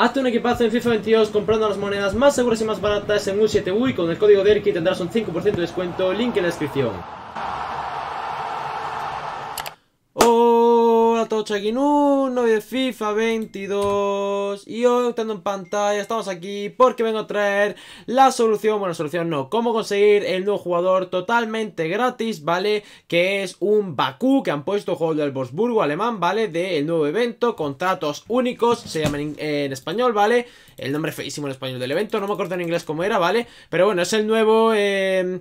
Hazte un equipazo en FIFA 22 comprando las monedas más seguras y más baratas en un 7 u con el código Erki tendrás un 5% de descuento, link en la descripción. uno de FIFA 22 y hoy estando en pantalla estamos aquí porque vengo a traer la solución, bueno solución no, cómo conseguir el nuevo jugador totalmente gratis, ¿vale? Que es un Bakú que han puesto juego del Wolfsburgo alemán, ¿vale? Del nuevo evento, contratos únicos, se llama en, español, ¿vale? El nombre feísimo en español del evento, no me acuerdo en inglés cómo era, ¿vale? Pero bueno, es el nuevo... Eh,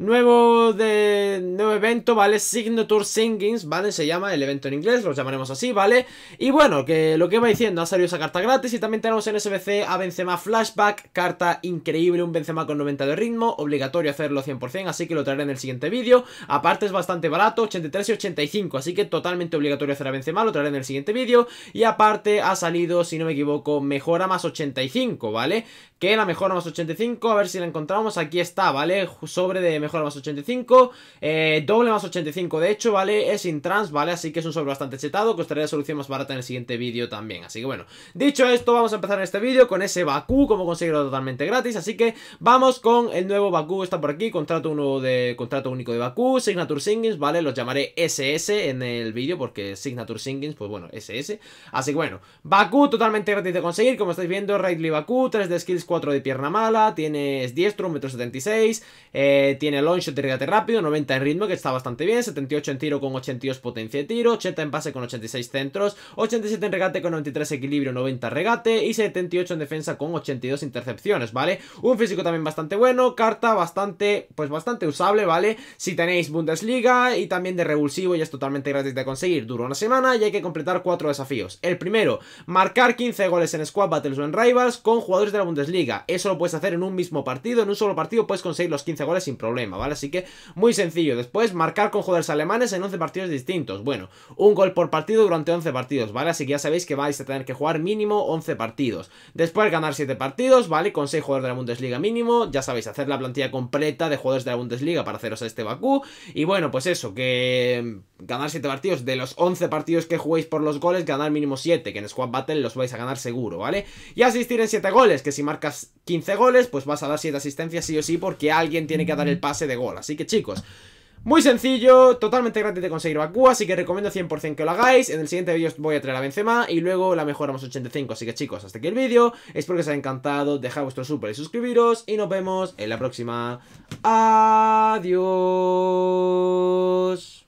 Nuevo, de, nuevo evento, ¿vale? Signature Singings, ¿vale? Se llama el evento en inglés, lo llamaremos así, ¿vale? Y bueno, que lo que va diciendo, ha salido esa carta gratis y también tenemos en SBC a Benzema Flashback, carta increíble, un Benzema con 90 de ritmo, obligatorio hacerlo 100%, así que lo traeré en el siguiente vídeo. Aparte es bastante barato, 83 y 85, así que totalmente obligatorio hacer a Benzema, lo traeré en el siguiente vídeo. Y aparte ha salido, si no me equivoco, mejora más 85, ¿vale? que la mejora más 85, a ver si la encontramos, aquí está, ¿vale? Sobre de mejora más 85, eh, doble más 85 de hecho, ¿vale? Es intrans, ¿vale? Así que es un sobre bastante chetado, que os traeré la solución más barata en el siguiente vídeo también, así que bueno, dicho esto, vamos a empezar en este vídeo con ese Bakú, como conseguirlo totalmente gratis, así que vamos con el nuevo Bakú, está por aquí, contrato uno de contrato único de Bakú, Signature Singings, ¿vale? Los llamaré SS en el vídeo, porque Signature Singings, pues bueno, SS, así que bueno, Bakú totalmente gratis de conseguir, como estáis viendo, raidly Bakú, 3 de skills 4 de pierna mala, tienes diestro, 1,76m, eh, tiene launch de regate rápido, 90 en ritmo, que está bastante bien, 78 en tiro con 82 potencia de tiro, 80 en pase con 86 centros, 87 en regate con 93 equilibrio, 90 regate y 78 en defensa con 82 intercepciones, ¿vale? Un físico también bastante bueno, carta bastante, pues bastante usable, ¿vale? Si tenéis Bundesliga y también de revulsivo y es totalmente gratis de conseguir, dura una semana y hay que completar 4 desafíos. El primero, marcar 15 goles en Squad Battles o en Rivals con jugadores de la Bundesliga liga. Eso lo puedes hacer en un mismo partido, en un solo partido puedes conseguir los 15 goles sin problema, ¿vale? Así que muy sencillo. Después, marcar con jugadores alemanes en 11 partidos distintos. Bueno, un gol por partido durante 11 partidos, ¿vale? Así que ya sabéis que vais a tener que jugar mínimo 11 partidos. Después, ganar 7 partidos, ¿vale? Con 6 jugadores de la Bundesliga mínimo. Ya sabéis, hacer la plantilla completa de jugadores de la Bundesliga para haceros a este Bakú. Y bueno, pues eso, que ganar 7 partidos. De los 11 partidos que juguéis por los goles, ganar mínimo 7, que en Squad Battle los vais a ganar seguro, ¿vale? Y asistir en 7 goles, que si marcas 15 goles, pues vas a dar 7 asistencias sí o sí porque alguien tiene que dar el pase de gol. Así que chicos, muy sencillo, totalmente gratis de conseguir Bakú, así que recomiendo 100% que lo hagáis. En el siguiente vídeo os voy a traer a Benzema y luego la mejoramos 85. Así que chicos, hasta aquí el vídeo. Espero que os haya encantado. Dejad vuestro super y suscribiros. Y nos vemos en la próxima. Adiós.